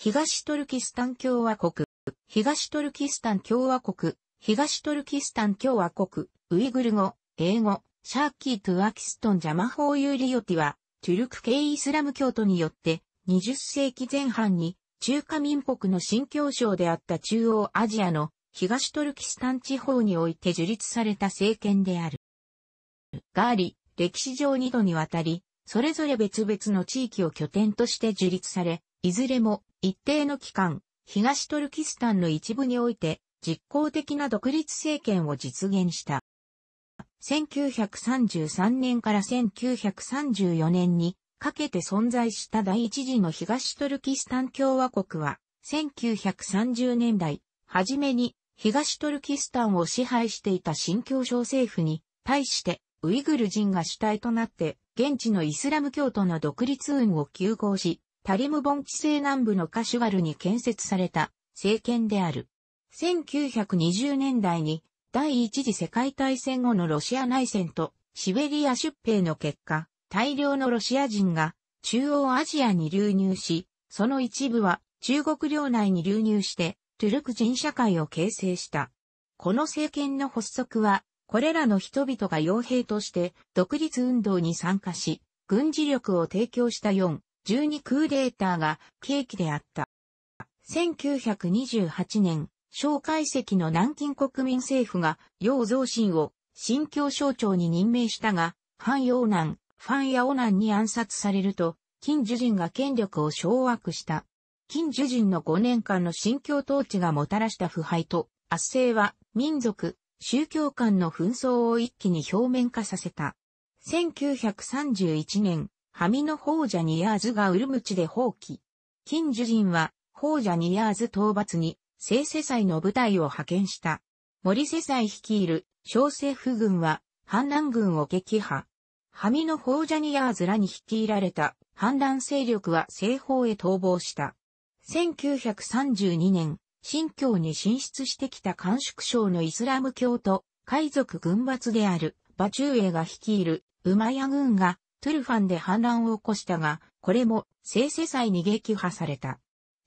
東トルキスタン共和国、東トルキスタン共和国、東トルキスタン共和国、ウイグル語、英語、シャーキー・トゥアキストン・ジャマホー・ユーリオティは、トゥルク系イスラム教徒によって、20世紀前半に、中華民国の新教省であった中央アジアの東トルキスタン地方において樹立された政権である。があり、歴史上2度にわたり、それぞれ別々の地域を拠点として樹立され、いずれも一定の期間、東トルキスタンの一部において、実効的な独立政権を実現した。1933年から1934年にかけて存在した第一次の東トルキスタン共和国は、1930年代、初めに東トルキスタンを支配していた新教省政府に対してウイグル人が主体となって現地のイスラム教徒の独立運を休校し、タリムボン地西南部のカシュガルに建設された政権である。1920年代に第一次世界大戦後のロシア内戦とシベリア出兵の結果、大量のロシア人が中央アジアに流入し、その一部は中国領内に流入してトゥルク人社会を形成した。この政権の発足は、これらの人々が傭兵として独立運動に参加し、軍事力を提供した4、12クーデーターが契機であった。1928年、蒋介石の南京国民政府が、楊増新を新教省庁に任命したが、反楊南、ンヤオ南に暗殺されると、金樹人が権力を掌握した。金樹人の5年間の新教統治がもたらした腐敗と圧政は民族、宗教間の紛争を一気に表面化させた。1931年、ハミのジャニヤーズがウルムチで放棄。金樹人は、ジャニヤーズ討伐に、聖世祭の部隊を派遣した。森世祭率いる、小政府軍は、反乱軍を撃破。ハミのジャニヤーズらに率いられた、反乱勢力は西方へ逃亡した。1932年、新疆に進出してきた甘粛省のイスラム教と、海賊軍閥である、バチュエが率いる、馬屋軍が、トゥルファンで反乱を起こしたが、これも聖世祭に撃破された。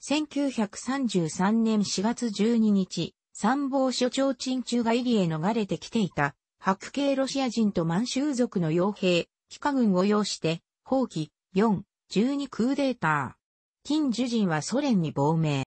1933年4月12日、参謀所長陳中がイリへ逃れてきていた、白系ロシア人と満州族の傭兵、帰化軍を要して、放棄、4、12クーデーター。金樹人はソ連に亡命。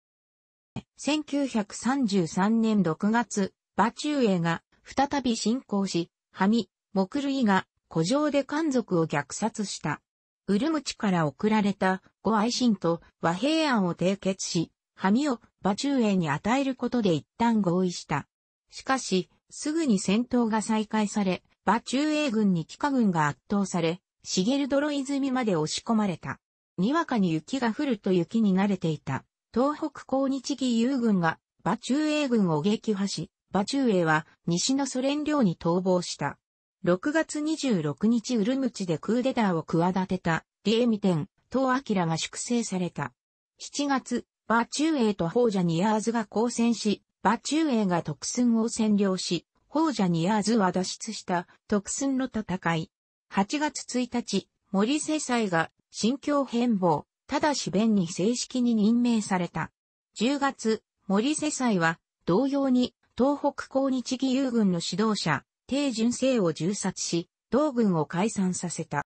1933年6月、バチュエが再び侵攻し、ハミ、モクルイが古城で漢族を虐殺した。ウルムチから送られた五愛心と和平案を締結し、紙を馬中英に与えることで一旦合意した。しかし、すぐに戦闘が再開され、馬中英軍に帰化軍が圧倒され、シゲルドロ泉まで押し込まれた。にわかに雪が降ると雪に慣れていた。東北高日義勇軍が馬中英軍を撃破し、馬中英は西のソ連領に逃亡した。6月26日ウルムチでクーデターを企てた、リエミテン、東明が粛清された。7月、バチューエイとホージャニヤーズが交戦し、バチューエイが特寸を占領し、ホージャニヤーズは脱出した特寸の戦い。8月1日、森世祭が心境変貌、ただし弁に正式に任命された。10月、森世祭は同様に東北抗日義勇軍の指導者、帝純正を銃殺し、同軍を解散させた。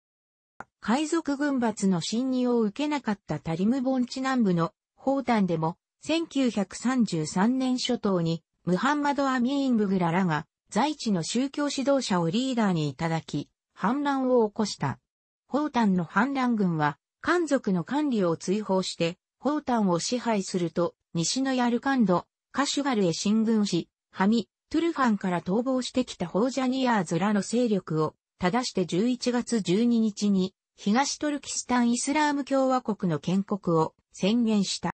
海賊軍閥の侵入を受けなかったタリム盆地南部の砲弾でも、1933年初頭に、ムハンマド・アミーン・ブグラらが、在地の宗教指導者をリーダーにいただき、反乱を起こした。砲弾の反乱軍は、漢族の管理を追放して、砲弾を支配すると、西のヤルカンド、カシュガルへ進軍し、ハミ、トゥルファンから逃亡してきたホージャニヤーズらの勢力を正して11月12日に東トルキスタンイスラーム共和国の建国を宣言した。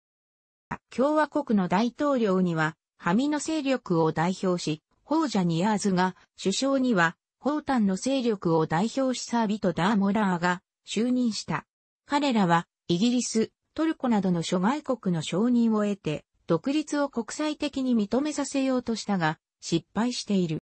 共和国の大統領にはハミの勢力を代表し、ホージャニヤーズが首相にはホータンの勢力を代表しサービとダーモラーが就任した。彼らはイギリス、トルコなどの諸外国の承認を得て、独立を国際的に認めさせようとしたが、失敗している。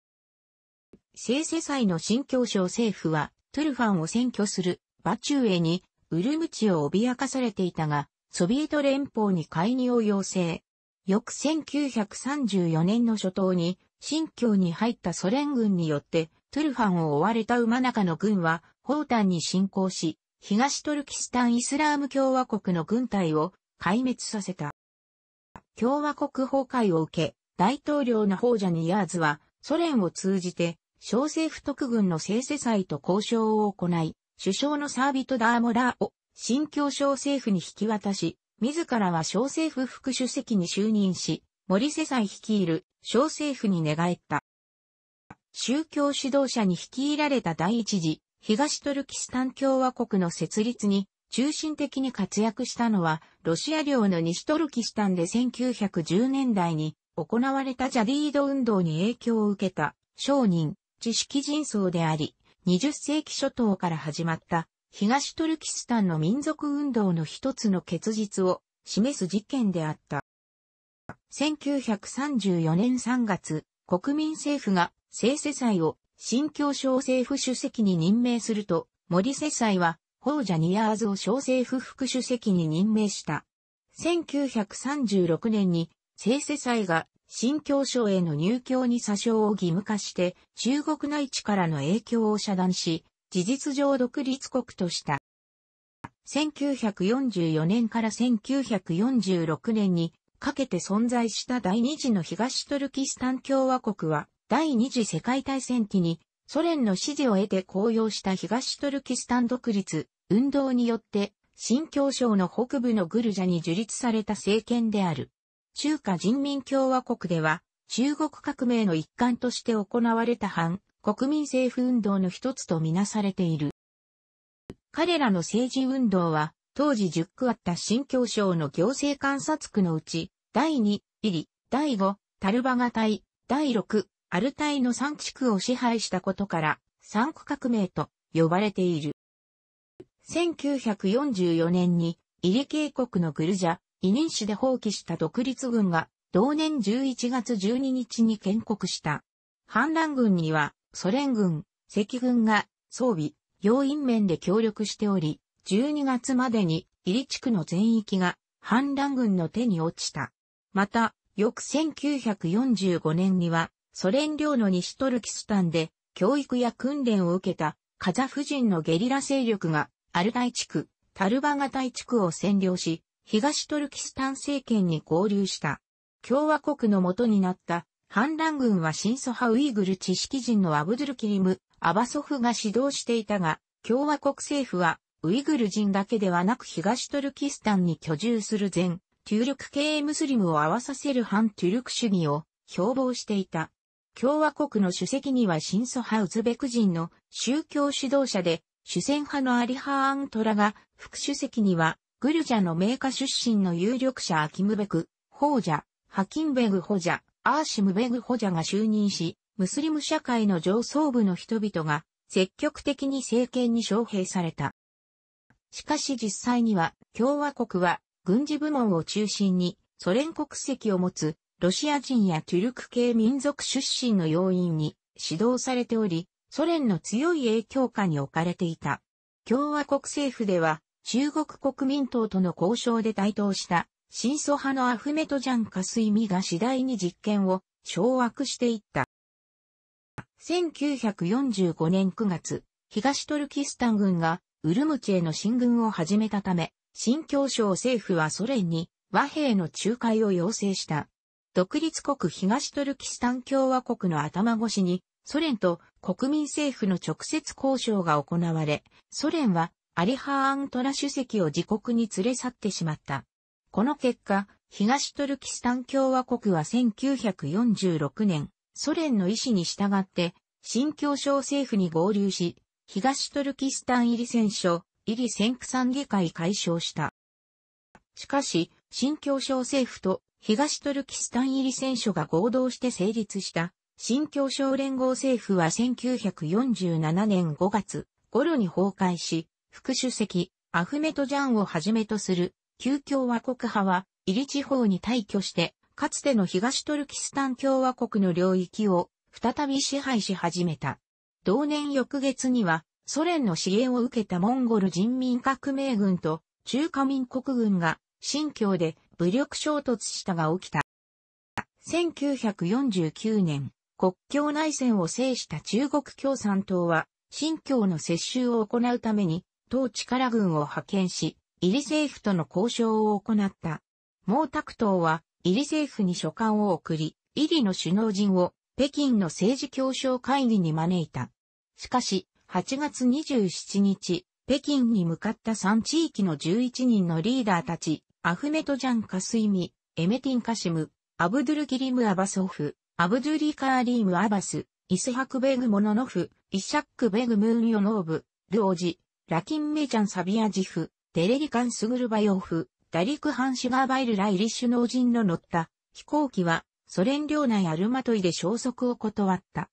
聖世祭の新教省政府は、トゥルファンを占拠するバチュウエに、ウルムチを脅かされていたが、ソビエト連邦に介入を要請。翌1934年の初頭に、新疆に入ったソ連軍によって、トゥルファンを追われた馬中の軍は、タンに侵攻し、東トルキスタンイスラーム共和国の軍隊を壊滅させた。共和国崩壊を受け、大統領の方者ニヤーズは、ソ連を通じて、小政府特軍の聖世祭と交渉を行い、首相のサービト・ダーモラーを、新教小政府に引き渡し、自らは小政府副主席に就任し、森世祭率いる小政府に寝返った。宗教指導者に率いられた第一次、東トルキスタン共和国の設立に中心的に活躍したのは、ロシア領の西トルキスタンで1910年代に行われたジャディード運動に影響を受けた商人、知識人層であり、20世紀初頭から始まった東トルキスタンの民族運動の一つの結実を示す事件であった。1934年3月、国民政府が聖世祭を新教省政府主席に任命すると、森世祭は、ホージャニヤーズを小政府副主席に任命した。1936年に聖世祭が新教省への入教に詐称を義務化して中国内地からの影響を遮断し、事実上独立国とした。1944年から1946年にかけて存在した第二次の東トルキスタン共和国は第二次世界大戦期にソ連の支持を得て公用した東トルキスタン独立運動によって新教省の北部のグルジャに樹立された政権である。中華人民共和国では、中国革命の一環として行われた反国民政府運動の一つとみなされている。彼らの政治運動は、当時10区あった新京省の行政観察区のうち、第2、イリ、第5、タルバガタイ、第6、アルタイの3地区を支配したことから、三区革命と呼ばれている。1944年に、イリ渓谷のグルジャ、委任市で放棄した独立軍が、同年11月12日に建国した。反乱軍には、ソ連軍、赤軍が、装備、要員面で協力しており、12月までに、イリ地区の全域が、反乱軍の手に落ちた。また、翌1945年には、ソ連領の西トルキスタンで、教育や訓練を受けた、カザフ人のゲリラ勢力が、アルタイ地区、タルバガタイ地区を占領し、東トルキスタン政権に合流した。共和国の元になった反乱軍は新ソ派ウイグル知識人のアブドゥルキリム、アバソフが指導していたが、共和国政府はウイグル人だけではなく東トルキスタンに居住する前、トゥルク系ムスリムを合わさせる反トゥルク主義を標榜していた。共和国の主席には新ソ派ウズベク人の宗教指導者で、主戦派のアリハーントラが、副主席にはグルジャの名家出身の有力者アキムベク、ホージャ、ハキンベグホジャ、アーシムベグホジャが就任し、ムスリム社会の上層部の人々が積極的に政権に招聘された。しかし実際には共和国は軍事部門を中心にソ連国籍を持つロシア人やトゥルク系民族出身の要因に指導されており、ソ連の強い影響下に置かれていた。共和国政府では中国国民党との交渉で台頭した、新祖派のアフメトジャン・カスイミが次第に実権を掌握していった。1945年9月、東トルキスタン軍がウルムチへの進軍を始めたため、新教省政府はソ連に和平の仲介を要請した。独立国東トルキスタン共和国の頭越しに、ソ連と国民政府の直接交渉が行われ、ソ連はアリハーントラ主席を自国に連れ去ってしまった。この結果、東トルキスタン共和国は1946年、ソ連の意思に従って、新教商政府に合流し、東トルキスタン入り戦書、入り戦区産議会解消した。しかし、新共商政府と東トルキスタン入り戦書が合同して成立した、新共商連合政府は1947年5月頃に崩壊し、副主席、アフメトジャンをはじめとする、旧共和国派は、イリ地方に退去して、かつての東トルキスタン共和国の領域を再び支配し始めた。同年翌月には、ソ連の支援を受けたモンゴル人民革命軍と中華民国軍が新疆で武力衝突したが起きた。1949年、国境内戦を制した中国共産党は、新疆の接収を行うために、当地から軍を派遣し、イリ政府との交渉を行った。毛沢東は、イリ政府に書簡を送り、イリの首脳陣を北京の政治協商会議に招いた。しかし、8月27日、北京に向かった3地域の11人のリーダーたち、アフメトジャン・カスイミ、エメティン・カシム、アブドゥル・ギリム・アバソフ、アブドゥリ・カーリーム・アバス、イスハク・ベグ・モノノフ、イシャック・ベグ・ムーン・ヨノーブ、ルオジ、ラキンメジャンサビアジフ、デレリカンスグルバヨフ、ダリクハンシガーバイルライリッシュ農人の乗った飛行機はソ連領内アルマトイで消息を断った。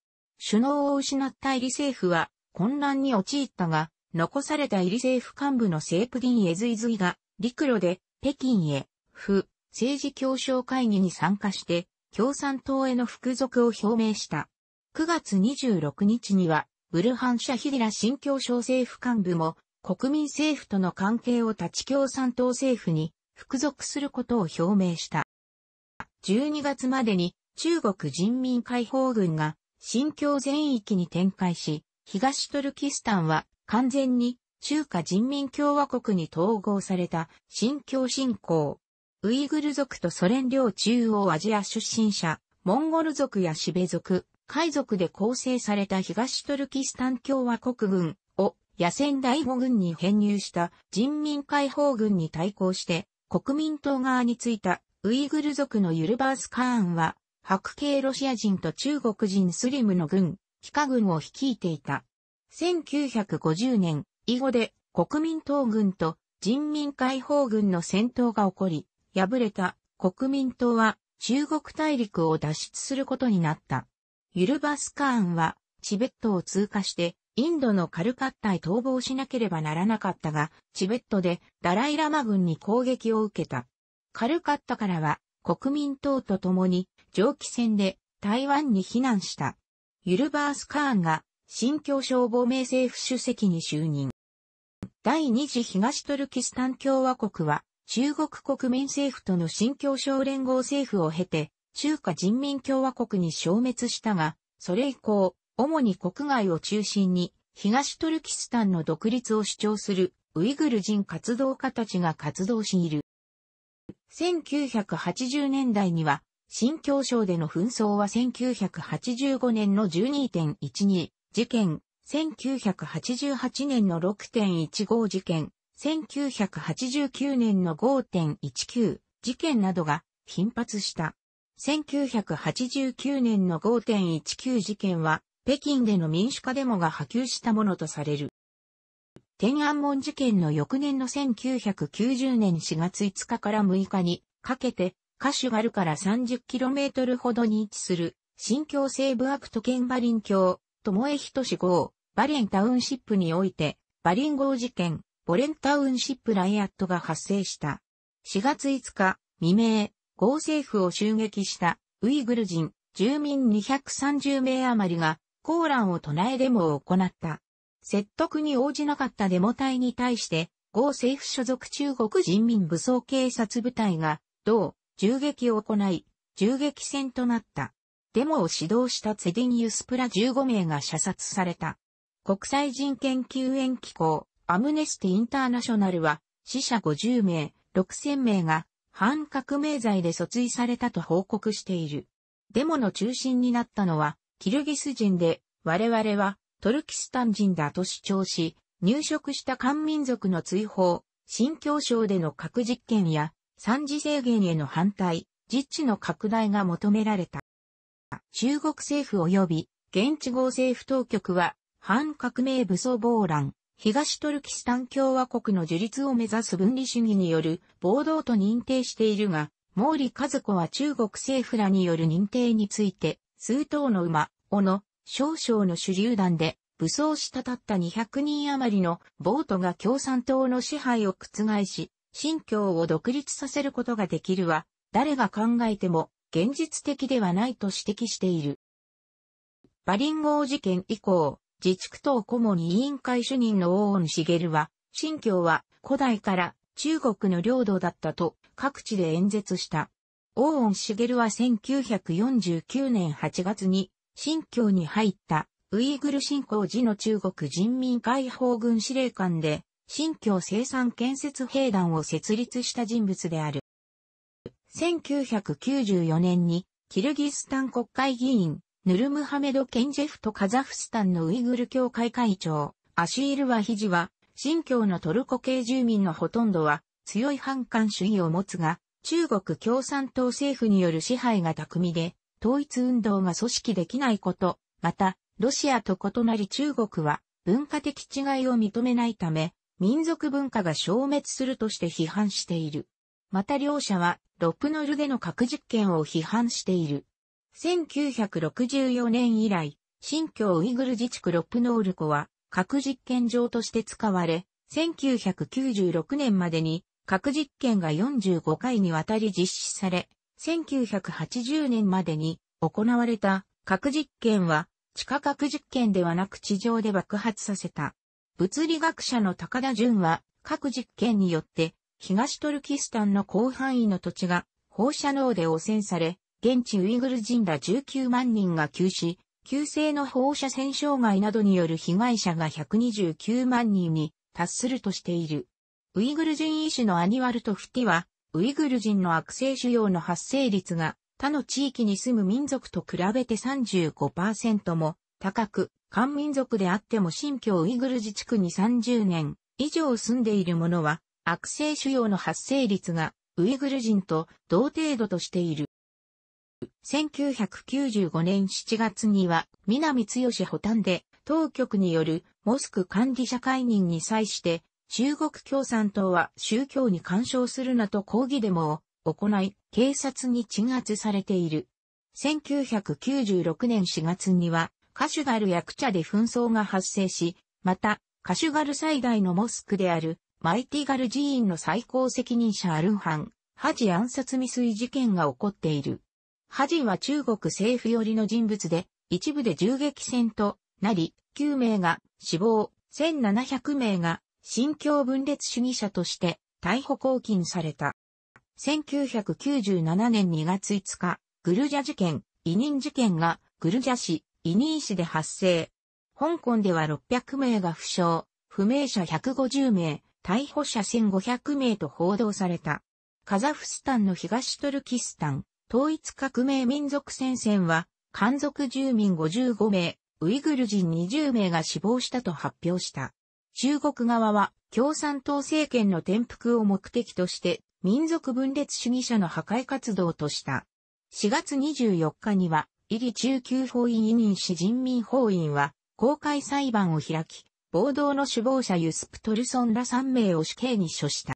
首脳を失ったイリ政府は混乱に陥ったが、残されたイリ政府幹部のセープディン・エズイズイが陸路で北京へ、府、政治協商会議に参加して共産党への服属を表明した。9月26日にはブルハン・シャヒリラ新教省政府幹部も、国民政府との関係を立ち共産党政府に服属することを表明した。12月までに中国人民解放軍が新疆全域に展開し、東トルキスタンは完全に中華人民共和国に統合された新疆侵攻。ウイグル族とソ連領中央アジア出身者、モンゴル族やシベ族、海賊で構成された東トルキスタン共和国軍を野戦第5軍に編入した人民解放軍に対抗して国民党側についたウイグル族のユルバース・カーンは白系ロシア人と中国人スリムの軍、非化軍を率いていた。1950年以後で国民党軍と人民解放軍の戦闘が起こり、敗れた国民党は中国大陸を脱出することになった。ユルバスカーンは、チベットを通過して、インドのカルカッタへ逃亡しなければならなかったが、チベットでダライラマ軍に攻撃を受けた。カルカッタからは、国民党と共に、蒸気船で台湾に避難した。ユルバース・カーンが、新疆省防名政府主席に就任。第二次東トルキスタン共和国は、中国国民政府との新疆省連合政府を経て、中華人民共和国に消滅したが、それ以降、主に国外を中心に、東トルキスタンの独立を主張するウイグル人活動家たちが活動している。1980年代には、新教省での紛争は1985年の12.12事件、1988年の6.15事件、1989年の5.19事件などが頻発した。1989年の5.19事件は、北京での民主化デモが波及したものとされる。天安門事件の翌年の1990年4月5日から6日にかけて、カシュガルから 30km ほどに位置する、新疆西部アクト県バリンも友江とし号、バレンタウンシップにおいて、バリン号事件、ボレンタウンシップライアットが発生した。4月5日、未明、合政府を襲撃したウイグル人、住民230名余りが、コーランを唱えデモを行った。説得に応じなかったデモ隊に対して、合政府所属中国人民武装警察部隊が、同、銃撃を行い、銃撃戦となった。デモを指導したツェディニユスプラ15名が射殺された。国際人権救援機構、アムネスティ・インターナショナルは、死者50名、6000名が反革命罪で訴追されたと報告している。デモの中心になったのは、キルギス人で、我々はトルキスタン人だと主張し、入植した漢民族の追放、新教省での核実験や、三次制限への反対、実地の拡大が求められた。中国政府及び現地合政府当局は、反革命武装暴乱、東トルキスタン共和国の樹立を目指す分離主義による暴動と認定しているが、毛利和子は中国政府らによる認定について、数頭の馬、斧、少々の手榴弾で、武装したたった200人余りの暴徒が共産党の支配を覆し、新疆を独立させることができるは、誰が考えても現実的ではないと指摘している。バリン号事件以降、自治区党顧問委員会主任の大恩茂は、新教は古代から中国の領土だったと各地で演説した。大恩茂は1949年8月に新教に入ったウイグル新興寺の中国人民解放軍司令官で新教生産建設兵団を設立した人物である。1994年にキルギスタン国会議員ヌルムハメド・ケンジェフとカザフスタンのウイグル協会会長、アシール・ワヒジは、新教のトルコ系住民のほとんどは、強い反感主義を持つが、中国共産党政府による支配が巧みで、統一運動が組織できないこと、また、ロシアと異なり中国は文化的違いを認めないため、民族文化が消滅するとして批判している。また両者は、ロプノルでの核実験を批判している。1964年以来、新疆ウイグル自治区ロップノール湖は核実験場として使われ、1996年までに核実験が45回にわたり実施され、1980年までに行われた核実験は地下核実験ではなく地上で爆発させた。物理学者の高田淳は核実験によって東トルキスタンの広範囲の土地が放射能で汚染され、現地ウイグル人ら19万人が急死、急性の放射線障害などによる被害者が129万人に達するとしている。ウイグル人医師のアニワルト・フティは、ウイグル人の悪性腫瘍の発生率が他の地域に住む民族と比べて35%も高く、漢民族であっても新疆ウイグル自治区に30年以上住んでいる者は悪性腫瘍の発生率がウイグル人と同程度としている。1995年7月には、南剛補端で、当局によるモスク管理者解任に際して、中国共産党は宗教に干渉するなと抗議デモを行い、警察に鎮圧されている。1996年4月には、カシュガル役者で紛争が発生し、また、カシュガル最大のモスクである、マイティガル寺院の最高責任者アルンハン、ハジ暗殺未遂事件が起こっている。ハジは中国政府寄りの人物で、一部で銃撃戦となり、9名が死亡、1700名が新疆分裂主義者として逮捕拘禁された。1997年2月5日、グルジャ事件、委任事件がグルジャ市、委任市で発生。香港では600名が負傷、不明者150名、逮捕者1500名と報道された。カザフスタンの東トルキスタン、統一革命民族戦線は、漢族住民55名、ウイグル人20名が死亡したと発表した。中国側は、共産党政権の転覆を目的として、民族分裂主義者の破壊活動とした。4月24日には、イリ中級法院委任市人民法院は、公開裁判を開き、暴動の首謀者ユスプトルソンら3名を死刑に処した。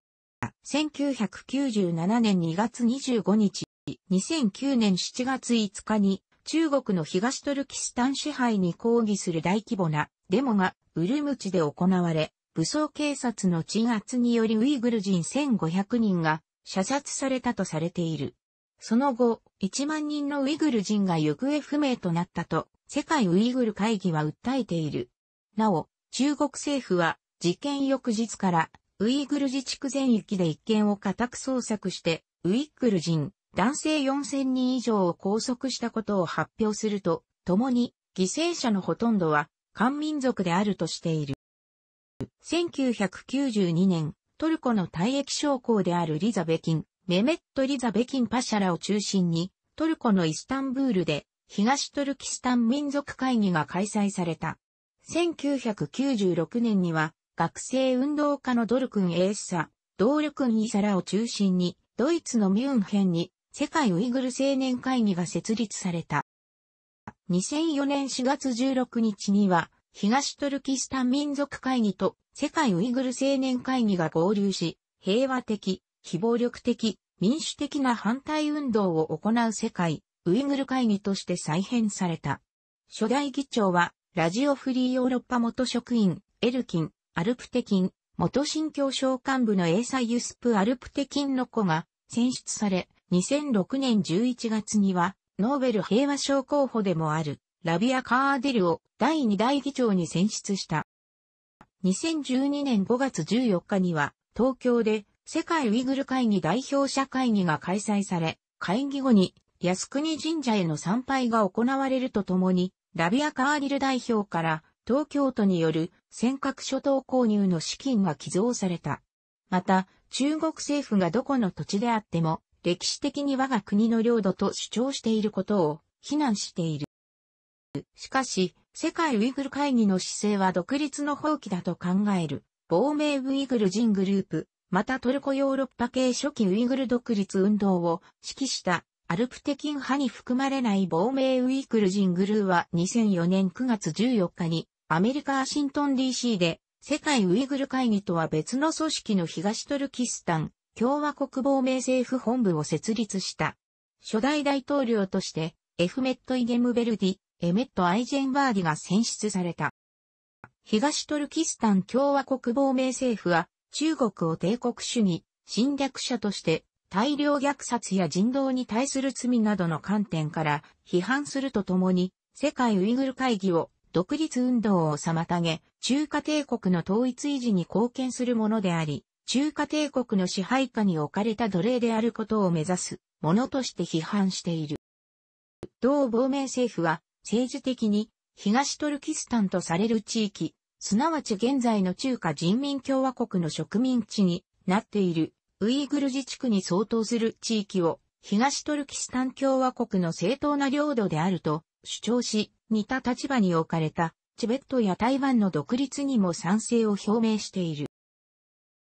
1997年2月25日、2009年7月5日に中国の東トルキスタン支配に抗議する大規模なデモがウルムチで行われ、武装警察の鎮圧によりウイグル人1500人が射殺されたとされている。その後、1万人のウイグル人が行方不明となったと、世界ウイグル会議は訴えている。なお、中国政府は、事件翌日から、ウイグル自治区全域で一件を家宅捜索して、ウイグル人、男性4000人以上を拘束したことを発表すると、共に犠牲者のほとんどは漢民族であるとしている。1992年、トルコの退役将校であるリザベキン、メメット・リザベキン・パシャラを中心に、トルコのイスタンブールで東トルキスタン民族会議が開催された。1996年には学生運動家のドルクン・エーッサ、ドールクン・イサラを中心にドイツのミュンヘンに世界ウイグル青年会議が設立された。2004年4月16日には、東トルキスタン民族会議と世界ウイグル青年会議が合流し、平和的、非暴力的、民主的な反対運動を行う世界ウイグル会議として再編された。初代議長は、ラジオフリーヨーロッパ元職員、エルキン、アルプテキン、元新教召喚部のエーサ・ユスプアルプテキンの子が選出され、2006年11月には、ノーベル平和賞候補でもある、ラビア・カーディルを第2代議長に選出した。2012年5月14日には、東京で世界ウイグル会議代表者会議が開催され、会議後に靖国神社への参拝が行われるとともに、ラビア・カーディル代表から東京都による尖閣諸島購入の資金が寄贈された。また、中国政府がどこの土地であっても、歴史的に我が国の領土と主張していることを非難している。しかし、世界ウイグル会議の姿勢は独立の放棄だと考える、亡命ウイグル人グループ、またトルコヨーロッパ系初期ウイグル独立運動を指揮したアルプテキン派に含まれない亡命ウイグル人グルーは2004年9月14日にアメリカ・アシントン DC で世界ウイグル会議とは別の組織の東トルキスタン共和国亡命政府本部を設立した。初代大統領として、エフメット・イゲムベルディ、エメット・アイジェンバーディが選出された。東トルキスタン共和国亡命政府は、中国を帝国主義、侵略者として、大量虐殺や人道に対する罪などの観点から批判するとともに、世界ウイグル会議を独立運動を妨げ、中華帝国の統一維持に貢献するものであり、中華帝国の支配下に置かれた奴隷であることを目指すものとして批判している。同亡命政府は政治的に東トルキスタンとされる地域、すなわち現在の中華人民共和国の植民地になっているウイグル自治区に相当する地域を東トルキスタン共和国の正当な領土であると主張し、似た立場に置かれたチベットや台湾の独立にも賛成を表明している。